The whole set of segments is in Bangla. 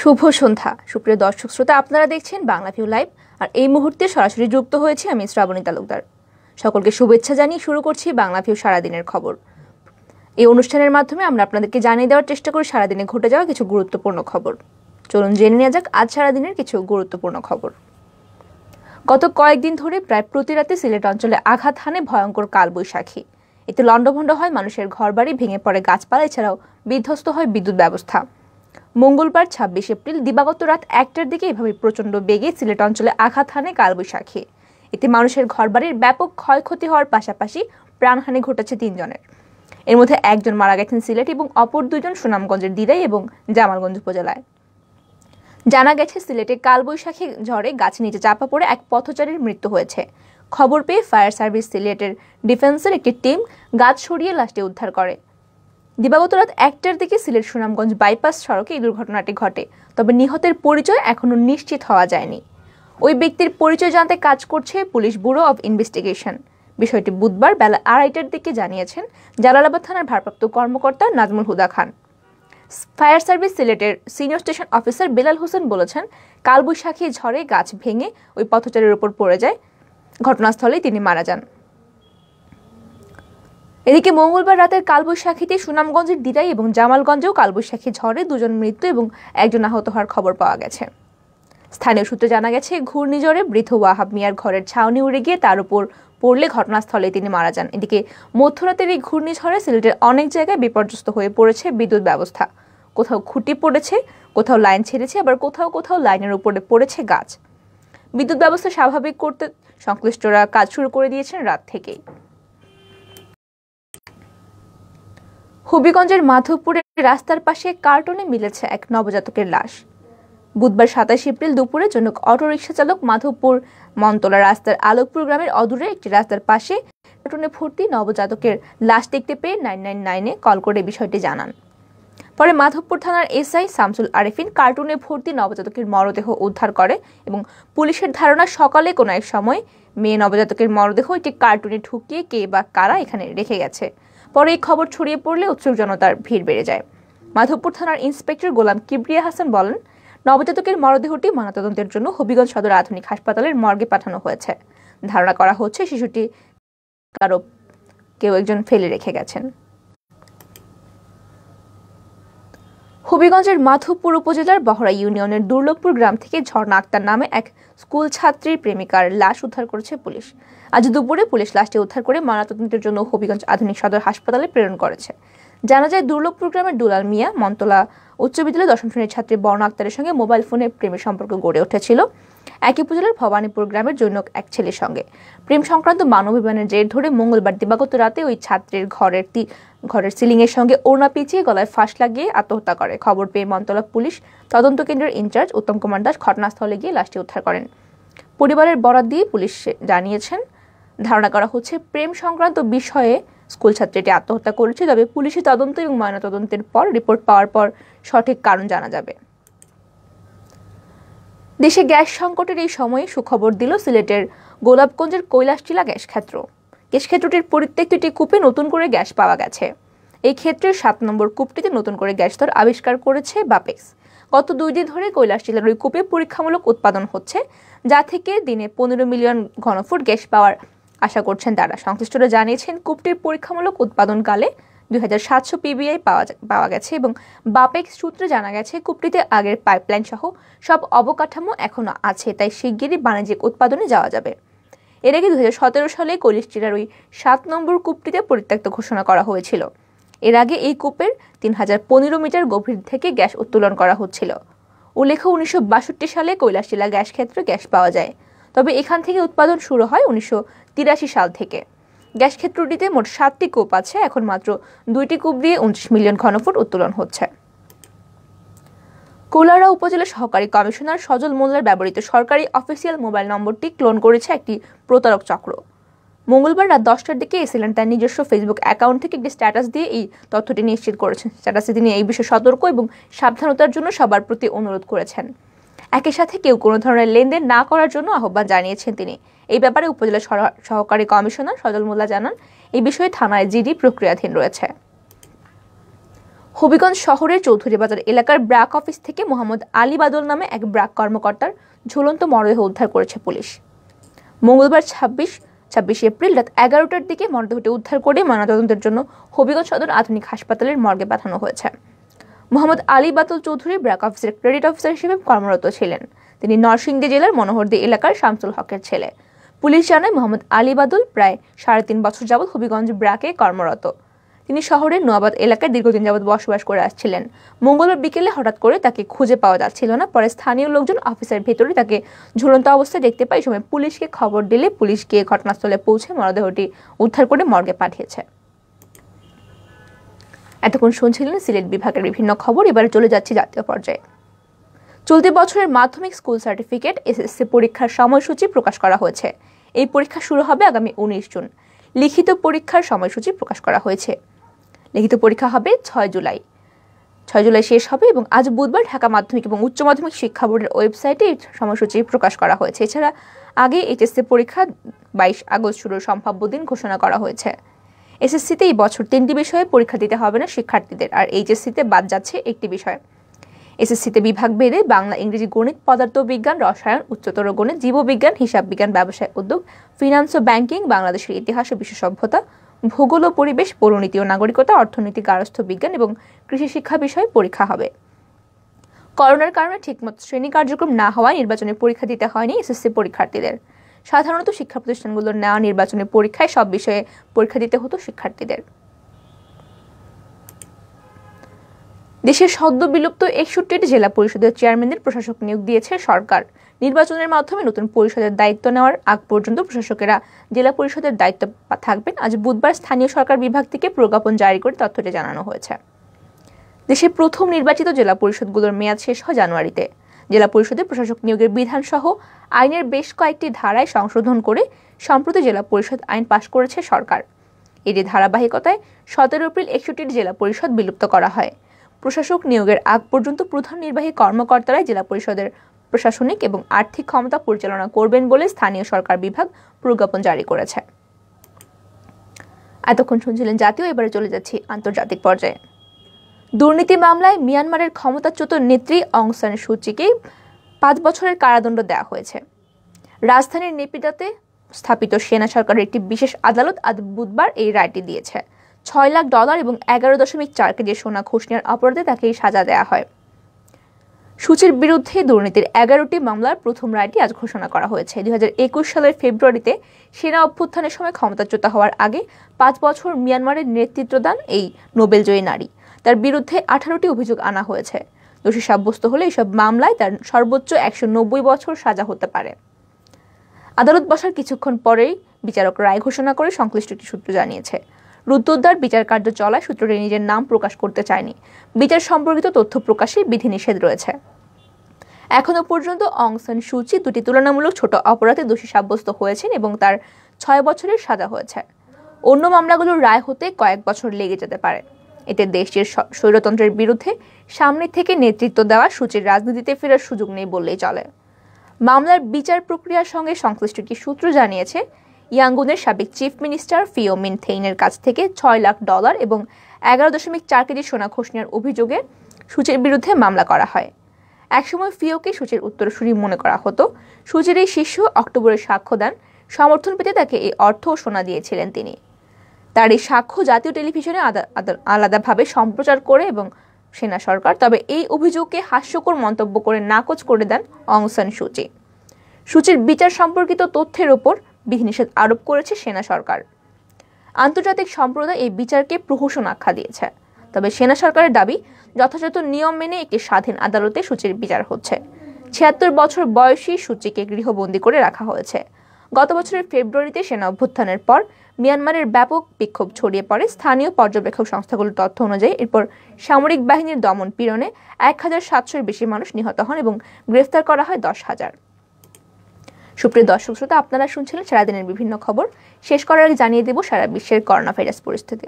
শুভ সন্ধ্যা সুপ্রিয় দর্শক শ্রোতা আপনারা দেখছেন বাংলা ভিউ লাইভ আর এই মুহূর্তে সরাসরি যুক্ত হয়েছে আমি শ্রাবণী তালুকদার সকলকে শুভেচ্ছা জানিয়ে শুরু করছি বাংলা ভিউ সারাদিনের খবর এই অনুষ্ঠানের মাধ্যমে আমরা আপনাদেরকে জানিয়ে দেওয়ার চেষ্টা করি সারাদিনে ঘটে যাওয়া কিছু গুরুত্বপূর্ণ খবর চলুন জেনে নেওয়া যাক আজ সারাদিনের কিছু গুরুত্বপূর্ণ খবর গত কয়েকদিন ধরে প্রায় প্রতি রাতে সিলেট অঞ্চলে আঘাত হানে ভয়ঙ্কর কালবৈশাখী এতে লণ্ডভণ্ড হয় মানুষের ঘরবাড়ি ভেঙে পড়ে গাছপালা এছাড়াও বিধ্বস্ত হয় বিদ্যুৎ ব্যবস্থা মঙ্গলবার ছাব্বিশ এপ্রিল দিবাগত রাত একটার দিকে এভাবে প্রচণ্ড বেগে সিলেট অঞ্চলে আঘাত হানে কালবৈশাখী এতে মানুষের ঘরবাড়ির ব্যাপক ক্ষয়ক্ষতি হওয়ার পাশাপাশি প্রাণহানি ঘটেছে তিনজনের এর মধ্যে একজন মারা গেছেন সিলেট এবং অপর দুজন সুনামগঞ্জের দিদাই এবং জামালগঞ্জ উপজেলায় জানা গেছে সিলেটে কালবৈশাখী ঝড়ে গাছ নিচে চাপা পড়ে এক পথচারীর মৃত্যু হয়েছে খবর পেয়ে ফায়ার সার্ভিস সিলেটের ডিফেন্সের একটি টিম গাছ সরিয়ে লাশটি উদ্ধার করে দিবাগত রাত একটার দিকে সিলেট সুনামগঞ্জ বাইপাস সড়কে এই দুর্ঘটনাটি ঘটে তবে নিহতের পরিচয় এখনও নিশ্চিত হওয়া যায়নি ওই ব্যক্তির পরিচয় জানতে কাজ করছে পুলিশ ব্যুরো অব ইনভেস্টিগেশন বিষয়টি বুধবার বেলা আড়াইটার দিকে জানিয়েছেন জালালাবাদ থানার ভারপ্রাপ্ত কর্মকর্তা নাজমুল হুদা খান ফায়ার সার্ভিস সিলেটের senior station officer Belal Hossain বলেছেন কালবৈশাখী ঝড়ে গাছ ভেঙে ওই পথচারের ওপর পড়ে যায় ঘটনাস্থলেই তিনি মারা যান এদিকে মঙ্গলবার রাতের কালবৈশাখীতে সুনামগঞ্জের দিরাই এবং জামালগঞ্জেও কালবৈশাখী ঝড়ে দুজন মৃত্যু এবং একজন আহত হওয়ার খবর পাওয়া গেছে স্থানীয় সূত্রে জানা গেছে ঘূর্ণিঝড়ে বৃদ্ধ ওয়াহাব মিয়ার ঘরের ছাউনি উড়ে গিয়ে তার উপর পড়লে ঘটনাস্থলে তিনি মারা যান এদিকে মধ্যরাতের এই ঘূর্ণিঝড়ে সিলেটের অনেক জায়গায় বিপর্যস্ত হয়ে পড়েছে বিদ্যুৎ ব্যবস্থা কোথাও খুঁটি পড়েছে কোথাও লাইন ছেড়েছে আবার কোথাও কোথাও লাইনের উপরে পড়েছে গাছ বিদ্যুৎ ব্যবস্থা স্বাভাবিক করতে সংশ্লিষ্টরা কাজ শুরু করে দিয়েছেন রাত থেকেই হবিগঞ্জের মাধবপুরের রাস্তার পাশে কার্টনে মিলেছে এক নবজাতকের লাশ বুধবার সাতাশ এপ্রিল দুপুরে জনক অটোরিকশা চালক মাধবপুর মন্তলা রাস্তার আলোকপুর গ্রামের অদূরে একটি রাস্তার পাশে কার্টনে ভর্তি নবজাতকের লাশ দেখতে পেয়ে নাইন নাইন নাইনে কল করে বিষয়টি জানান পরে মাধবপুর থানার এসআই শামসুল আরেফিন কার্টুনে ভর্তি নবজাতকের মরদেহ উদ্ধার করে এবং পুলিশের ধারণা সকালে কোনো এক সময় মেয়ে নবজাতকের মরদেহ একটি কার্টুনে ঢুকিয়ে কে বা কারা এখানে রেখে গেছে পরে এই খবর ছড়িয়ে পড়লে উৎসুক জনতার ভিড় বেড়ে যায় মাধবপুর থানার ইন্সপেক্টর গোলাম কিবরিয়া হাসান বলেন নবজাতকের মরদেহটি ময়নাতদন্তের জন্য হবিগঞ্জ সদর আধুনিক হাসপাতালের মর্গে পাঠানো হয়েছে ধারণা করা হচ্ছে শিশুটি কারো কেউ একজন ফেলে রেখে গেছেন হবিগঞ্জের মাধবপুর উপজেলার বহরা ইউনিয়নের দুর্লভপুর গ্রাম থেকে ঝর্ণা আক্তার নামে এক স্কুল ছাত্রীর প্রেমিকার লাশ উদ্ধার করেছে পুলিশ আজ দুপুরে পুলিশ লাশটি উদ্ধার করে ময়নাতদন্তের জন্য হবিগঞ্জ আধুনিক সদর হাসপাতালে প্রেরণ করেছে জানা যায় দুর্লভপুর গ্রামের দুলাল মিয়া মন্তলা উচ্চ বিদ্যালয় দশম শ্রেণীর ছাত্রী বর্ণ আক্তারের সঙ্গে মোবাইল ফোনে প্রেমের সম্পর্ক গড়ে উঠেছিল একই উপজেলার ভবানীপুর গ্রামের জন্য এক ছেলের সঙ্গে প্রেম সংক্রান্ত মানব অভিমানের জের ধরে মঙ্গলবার দিবাগত রাতে ওই ছাত্রীর ঘরের ঘরের সিলিংয়ের সঙ্গে ওড়না পিছিয়ে গলায় ফাঁস লাগিয়ে আত্মহত্যা করে খবর পেয়ে মন্তলা পুলিশ তদন্ত কেন্দ্রের ইনচার্জ উত্তম কুমার দাস ঘটনাস্থলে গিয়ে লাশটি উদ্ধার করেন পরিবারের বরাত দিয়ে পুলিশ জানিয়েছেন ধারণা করা হচ্ছে প্রেম সংক্রান্ত বিষয়ে স্কুল ছাত্রীটি আত্মহত্যা করেছে তবে পুলিশের তদন্ত এবং ময়নাতদন্তের পর রিপোর্ট পাওয়ার পর সঠিক কারণ জানা যাবে দেশে গ্যাস সংকটের এই সময়ে সুখবর দিল সিলেটের গোলাপগঞ্জের কৈলাসটিলা গ্যাস ক্ষেত্র এই ক্ষেত্রটির দুটি কূপে নতুন করে গ্যাস পাওয়া গেছে এই ক্ষেত্রে সাত নম্বর কূপটিতে নতুন করে গ্যাস দর আবিষ্কার করেছে বাপেক্স গত দুই দিন ধরে কৈলাস জেলার ওই কূপে পরীক্ষামূলক উৎপাদন হচ্ছে যা থেকে দিনে পনেরো মিলিয়ন ঘনফুট গ্যাস পাওয়ার আশা করছেন তারা সংশ্লিষ্টরা জানিয়েছেন কূপটির পরীক্ষামূলক উৎপাদনকালে দুই হাজার সাতশো পিবিআই পাওয়া পাওয়া গেছে এবং বাপেক্স সূত্রে জানা গেছে কূপটিতে আগের পাইপলাইন সহ সব অবকাঠামো এখনও আছে তাই শিগগিরই বাণিজ্যিক উৎপাদনে যাওয়া যাবে এর আগে দু সালে কলিস্টিরার ওই সাত নম্বর কূপটিতে পরিত্যক্ত ঘোষণা করা হয়েছিল এর আগে এই কূপের তিন হাজার পনেরো মিটার গভীর থেকে গ্যাস উত্তোলন করা হচ্ছিল উল্লেখ্য উনিশশো সালে কৈলাসশিলা গ্যাস ক্ষেত্রে গ্যাস পাওয়া যায় তবে এখান থেকে উৎপাদন শুরু হয় উনিশশো সাল থেকে গ্যাস ক্ষেত্রটিতে মোট সাতটি কূপ আছে এখন মাত্র দুইটি কূপ দিয়ে উনত্রিশ মিলিয়ন ঘনফুট উত্তোলন হচ্ছে কোলারা উপজেলা সহকারী কমিশনার সজল মোল্লার ব্যবহৃত সরকারি অফিসিয়াল মোবাইল নম্বরটি ক্লোন করেছে একটি প্রতারক চক্র মঙ্গলবার রাত দশটার দিকে এসিলেন তার নিজস্ব ফেসবুক অ্যাকাউন্ট থেকে একটি স্ট্যাটাস দিয়ে এই তথ্যটি নিশ্চিত করেছেন স্ট্যাটাসে তিনি এই বিষয়ে সতর্ক এবং সাবধানতার জন্য সবার প্রতি অনুরোধ করেছেন একই সাথে কেউ কোনো ধরনের লেনদেন না করার জন্য আহ্বান জানিয়েছেন তিনি এই ব্যাপারে উপজেলা সহকারী কমিশনার সজল মোল্লা জানান এই বিষয়ে থানায় জিডি প্রক্রিয়াধীন রয়েছে হবিগঞ্জ শহরের চৌধুরী বাজার এলাকার ব্র্যাক অফিস থেকে মোহাম্মদ আলী বাদল নামে এক ব্র্যাক কর্মকর্তার ঝুলন্ত মরদেহ উদ্ধার করেছে পুলিশ মঙ্গলবার ছাব্বিশ ছাব্বিশে এপ্রিল রাত এগারোটার দিকে মরদেহটি উদ্ধার করে ময়নাতদন্তের জন্য হবিগঞ্জ সদর আধুনিক হাসপাতালের মর্গে পাঠানো হয়েছে মোহাম্মদ আলী বাতুল চৌধুরী ব্র্যাক অফিসের ক্রেডিট অফিসার হিসেবে কর্মরত ছিলেন তিনি নরসিংদী জেলার মনোহরদী এলাকার শামসুল হকের ছেলে পুলিশ জানায় মোহাম্মদ আলী বাদুল প্রায় সাড়ে তিন বছর যাবৎ হবিগঞ্জ ব্র্যাকে কর্মরত তিনি শহরের নোয়াবাদ এলাকায় দীর্ঘদিন যাবৎ বসবাস করে আসছিলেন মঙ্গলবার বিকেলে হঠাৎ করে তাকে খুঁজে পাওয়া যাচ্ছিল না পরে স্থানীয় লোকজন অফিসের ভেতরে তাকে ঝুলন্ত অবস্থায় দেখতে পায় সময় পুলিশকে খবর দিলে পুলিশ গিয়ে ঘটনাস্থলে পৌঁছে মরদেহটি উদ্ধার করে মর্গে পাঠিয়েছে এতক্ষণ শুনছিলেন সিলেট বিভাগের বিভিন্ন খবর এবারে চলে যাচ্ছে জাতীয় পর্যায়ে চলতি বছরের মাধ্যমিক স্কুল সার্টিফিকেট এসএসসি পরীক্ষার সময়সূচি প্রকাশ করা হয়েছে এই পরীক্ষা শুরু হবে আগামী উনিশ জুন লিখিত পরীক্ষার সময়সূচি প্রকাশ করা হয়েছে লিখিত পরীক্ষা হবে ছয় জুলাই ছয় জুলাই শেষ হবে এবং আজ বুধবার ঢাকা মাধ্যমিক এবং উচ্চ মাধ্যমিক শিক্ষা বোর্ডের ওয়েবসাইটে সময়সূচি প্রকাশ করা হয়েছে এছাড়া আগে এইচএসসি পরীক্ষা বাইশ আগস্ট শুরুর সম্ভাব্য দিন ঘোষণা করা হয়েছে এসএসসিতে এই বছর তিনটি বিষয়ে পরীক্ষা দিতে হবে না শিক্ষার্থীদের আর এইচএসসিতে বাদ যাচ্ছে একটি বিষয় এসএসসিতে বিভাগ বেড়ে বাংলা ইংরেজি গণিত পদার্থ বিজ্ঞান রসায়ন উচ্চতর গণিত জীববিজ্ঞান হিসাব বিজ্ঞান ব্যবসায় উদ্যোগ ফিনান্স ও ব্যাংকিং বাংলাদেশের ইতিহাস ও বিশেষ সভ্যতা ভূগোল ও পরিবেশ পরিণীতি ও নাগরিকতা অর্থনীতি গার্হস্থ্য বিজ্ঞান এবং কৃষি শিক্ষা বিষয়ে পরীক্ষা হবে করোনার কারণে ঠিকমতো শ্রেণী কার্যক্রম না হওয়ায় নির্বাচনে পরীক্ষা দিতে হয়নি এসএসসি পরীক্ষার্থীদের সাধারণত শিক্ষা প্রতিষ্ঠানগুলোর নেওয়া নির্বাচনের পরীক্ষায় সব বিষয়ে পরীক্ষা দিতে হতো শিক্ষার্থীদের দেশের সদ্য বিলুপ্ত একষট্টিটি জেলা পরিষদের চেয়ারম্যানদের প্রশাসক নিয়োগ দিয়েছে সরকার নির্বাচনের মাধ্যমে নতুন পরিষদের দায়িত্ব নেওয়ার আগ পর্যন্ত প্রশাসকেরা জেলা পরিষদের দায়িত্ব থাকবেন আজ বুধবার স্থানীয় সরকার বিভাগ থেকে প্রজ্ঞাপন জারি করে তথ্যটি জানানো হয়েছে দেশে প্রথম নির্বাচিত জেলা পরিষদগুলোর মেয়াদ শেষ হয় জানুয়ারিতে জেলা পরিষদে প্রশাসক নিয়োগের বিধানসহ আইনের বেশ কয়েকটি ধারায় সংশোধন করে সম্প্রতি জেলা পরিষদ আইন পাশ করেছে সরকার এটি ধারাবাহিকতায় সতেরো এপ্রিল একষট্টির জেলা পরিষদ বিলুপ্ত করা হয় প্রশাসক নিয়োগের আগ পর্যন্ত প্রধান নির্বাহী কর্মকর্তারাই জেলা পরিষদের প্রশাসনিক এবং আর্থিক ক্ষমতা পরিচালনা করবেন বলে স্থানীয় সরকার বিভাগ প্রজ্ঞাপন জারি করেছে এতক্ষণ শুনছিলেন জাতীয় এবারে চলে যাচ্ছি আন্তর্জাতিক পর্যায়ে দুর্নীতি মামলায় মিয়ানমারের ক্ষমতাচ্যুত নেত্রী অংসান সুচিকে পাঁচ বছরের কারাদণ্ড দেওয়া হয়েছে রাজধানীর নেপিডাতে স্থাপিত সেনা সরকারের একটি বিশেষ আদালত আজ বুধবার এই রায়টি দিয়েছে ছয় লাখ ডলার এবং এগারো দশমিক চার কেজি সোনা ঘুষ নেওয়ার অপরাধে তাকে এই সাজা দেওয়া হয় সূচির বিরুদ্ধে দুর্নীতির এগারোটি মামলার প্রথম রায়টি আজ ঘোষণা করা হয়েছে দুই সালের ফেব্রুয়ারিতে সেনা অভ্যুত্থানের সময় ক্ষমতাচ্যুত হওয়ার আগে পাঁচ বছর মিয়ানমারের নেতৃত্ব দান এই নোবেলজয়ী নারী তার বিরুদ্ধে আঠারোটি অভিযোগ আনা হয়েছে দোষী সাব্যস্ত হলে এসব মামলায় তার সর্বোচ্চ একশো বছর সাজা হতে পারে আদালত বসার কিছুক্ষণ পরেই বিচারক রায় ঘোষণা করে সংশ্লিষ্ট একটি সূত্র জানিয়েছে রুদ্রদ্বার বিচার কার্য চলায় সূত্রটি নিজের নাম প্রকাশ করতে চায়নি বিচার সম্পর্কিত তথ্য প্রকাশে বিধিনিষেধ রয়েছে এখনও পর্যন্ত অংসন সুচি দুটি তুলনামূলক ছোট অপরাধে দোষী সাব্যস্ত হয়েছেন এবং তার ছয় বছরের সাজা হয়েছে অন্য মামলাগুলোর রায় হতে কয়েক বছর লেগে যেতে পারে এতে দেশটির স্বৈরতন্ত্রের বিরুদ্ধে সামনে থেকে নেতৃত্ব দেওয়া সূচির রাজনীতিতে ফেরার সুযোগ নেই বললেই চলে মামলার বিচার প্রক্রিয়ার সঙ্গে সংশ্লিষ্ট একটি সূত্র জানিয়েছে ইয়াঙ্গুনের সাবেক চিফ মিনিস্টার ফিও মিনথেইনের কাছ থেকে ছয় লাখ ডলার এবং এগারো দশমিক চার কেজি সোনা খোঁজ নেওয়ার অভিযোগে সূচির বিরুদ্ধে মামলা করা হয় একসময় ফিওকে সুচির উত্তরসূরি মনে করা হতো সুচির এই শিষ্য অক্টোবরের সাক্ষ্য দান সমর্থন পেতে তাকে এই অর্থ ও সোনা দিয়েছিলেন তিনি তার এই সাক্ষ্য জাতীয় টেলিভিশনে আলাদাভাবে সম্প্রচার করে এবং সেনা সরকার তবে এই অভিযোগকে হাস্যকর মন্তব্য করে নাকচ করে দেন অংসান সূচি সূচির বিচার সম্পর্কিত তথ্যের ওপর বিধিনিষেধ আরোপ করেছে সেনা সরকার আন্তর্জাতিক সম্প্রদায় এই বিচারকে প্রহসন আখ্যা দিয়েছে তবে সেনা সরকারের দাবি যথাযথ নিয়ম মেনে একটি স্বাধীন আদালতে সূচির বিচার হচ্ছে ছিয়াত্তর বছর বয়সী সূচিকে গৃহবন্দী করে রাখা হয়েছে গত বছরের ফেব্রুয়ারিতে সেনা অভ্যুত্থানের পর মিয়ানমারের ব্যাপক বিক্ষোভ ছড়িয়ে পড়ে স্থানীয় পর্যবেক্ষক সংস্থাগুলোর তথ্য অনুযায়ী এরপর সামরিক বাহিনীর দমন পীড়নে এক হাজার সাতশোর বেশি মানুষ নিহত হন এবং গ্রেফতার করা হয় দশ হাজার সুপ্রিয় দর্শক শ্রোতা আপনারা শুনছিলেন সারাদিনের বিভিন্ন খবর শেষ করার আগে জানিয়ে দেব সারা বিশ্বের করোনা ভাইরাস পরিস্থিতি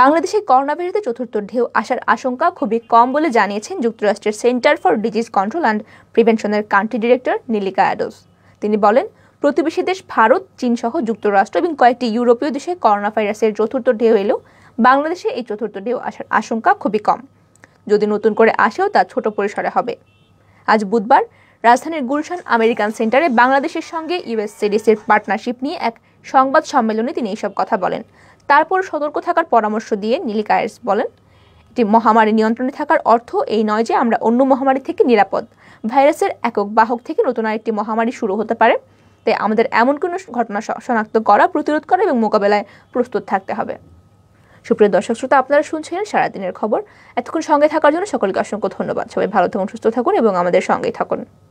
বাংলাদেশে করোনা ভাইরাসের চতুর্থ ঢেউ আসার আশঙ্কা খুবই কম বলে জানিয়েছেন যুক্তরাষ্ট্রের centre for disease control and প্রিভেনশনের কান্ট্রি ডিরেক্টর নীলিকা অ্যাডোস তিনি বলেন প্রতিবেশী দেশ ভারত চীন সহ যুক্তরাষ্ট্র এবং কয়েকটি ইউরোপীয় দেশে করোনা ভাইরাসের চতুর্থ ঢেউ এলেও বাংলাদেশে এই চতুর্থ ঢেউ আসার আশঙ্কা খুবই কম যদি নতুন করে আসেও তা ছোট পরিসরে হবে আজ বুধবার রাজধানীর গুলশান আমেরিকান সেন্টারে বাংলাদেশের সঙ্গে ইউএস সিডিসির পার্টনারশিপ নিয়ে এক সংবাদ সম্মেলনে তিনি এসব কথা বলেন তারপর সতর্ক থাকার পরামর্শ দিয়ে নীলি আয়ার্স বলেন একটি মহামারী নিয়ন্ত্রণে থাকার অর্থ এই নয় যে আমরা অন্য মহামারী থেকে নিরাপদ ভাইরাসের একক বাহক থেকে নতুন আরেকটি মহামারী শুরু হতে পারে তাই আমাদের এমন কোনো ঘটনা শনাক্ত করা প্রতিরোধ করা এবং মোকাবেলায় প্রস্তুত থাকতে হবে সুপ্রিয় দর্শক শ্রোতা আপনারা শুনছিলেন সারাদিনের খবর এতক্ষণ সঙ্গে থাকার জন্য সকলকে অসংখ্য ধন্যবাদ সবাই ভালো থাকুন সুস্থ থাকুন এবং আমাদের সঙ্গেই থাকুন